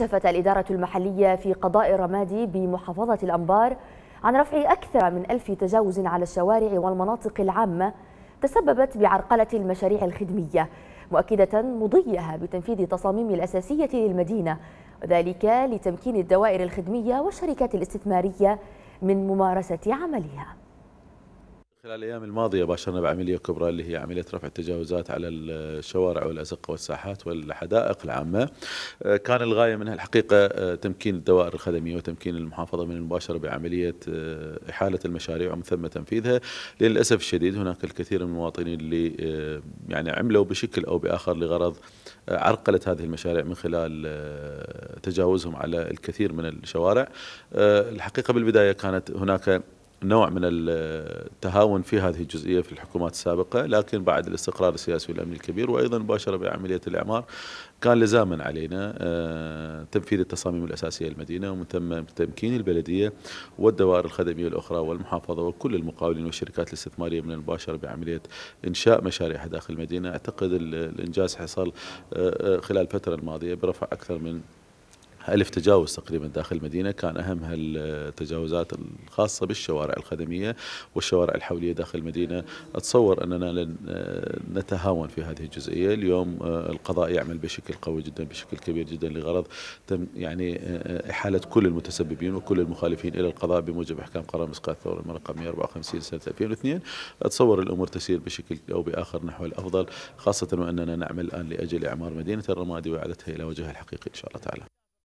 كشفت الإدارة المحلية في قضاء رمادي بمحافظة الأنبار عن رفع أكثر من ألف تجاوز على الشوارع والمناطق العامة تسببت بعرقلة المشاريع الخدمية مؤكدة مضيها بتنفيذ تصاميم الأساسية للمدينة وذلك لتمكين الدوائر الخدمية والشركات الاستثمارية من ممارسة عملها خلال الايام الماضيه باشرنا بعمليه كبرى اللي هي عمليه رفع التجاوزات على الشوارع والازقه والساحات والحدائق العامه. آه، كان الغايه منها الحقيقه آه، تمكين الدوائر الخدميه وتمكين المحافظه من المباشره بعمليه آه، احاله المشاريع ومن ثم تنفيذها. للاسف الشديد هناك الكثير من المواطنين اللي يعني عملوا بشكل او باخر لغرض عرقله هذه المشاريع من خلال تجاوزهم على الكثير من الشوارع. الحقيقه بالبدايه كانت هناك نوع من التهاون في هذه الجزئية في الحكومات السابقة لكن بعد الاستقرار السياسي والأمني الكبير وأيضا مباشرة بعملية الإعمار كان لزاما علينا آه، تنفيذ التصاميم الأساسية للمدينة ومن ثم تمكين البلدية والدوائر الخدمية الأخرى والمحافظة وكل المقاولين والشركات الاستثمارية من المباشرة بعملية إنشاء مشاريع داخل المدينة أعتقد الإنجاز حصل آه، آه، خلال الفترة الماضية برفع أكثر من ألف تجاوز تقريبا داخل المدينة كان أهمها التجاوزات الخاصة بالشوارع الخدمية والشوارع الحولية داخل المدينة أتصور أننا لن آه، نتهاون في هذه الجزئية اليوم آه، القضاء يعمل بشكل قوي جدا بشكل كبير جدا لغرض تم يعني آه، إحالة كل المتسببين وكل المخالفين إلى القضاء بموجب أحكام قرار مسقات الثورة رقم 154 سنة 2002 أتصور الأمور تسير بشكل أو بآخر نحو الأفضل خاصة وأننا نعمل الآن لأجل إعمار مدينة الرمادي وإعادتها إلى وجهها الحقيقي إن شاء الله تعالى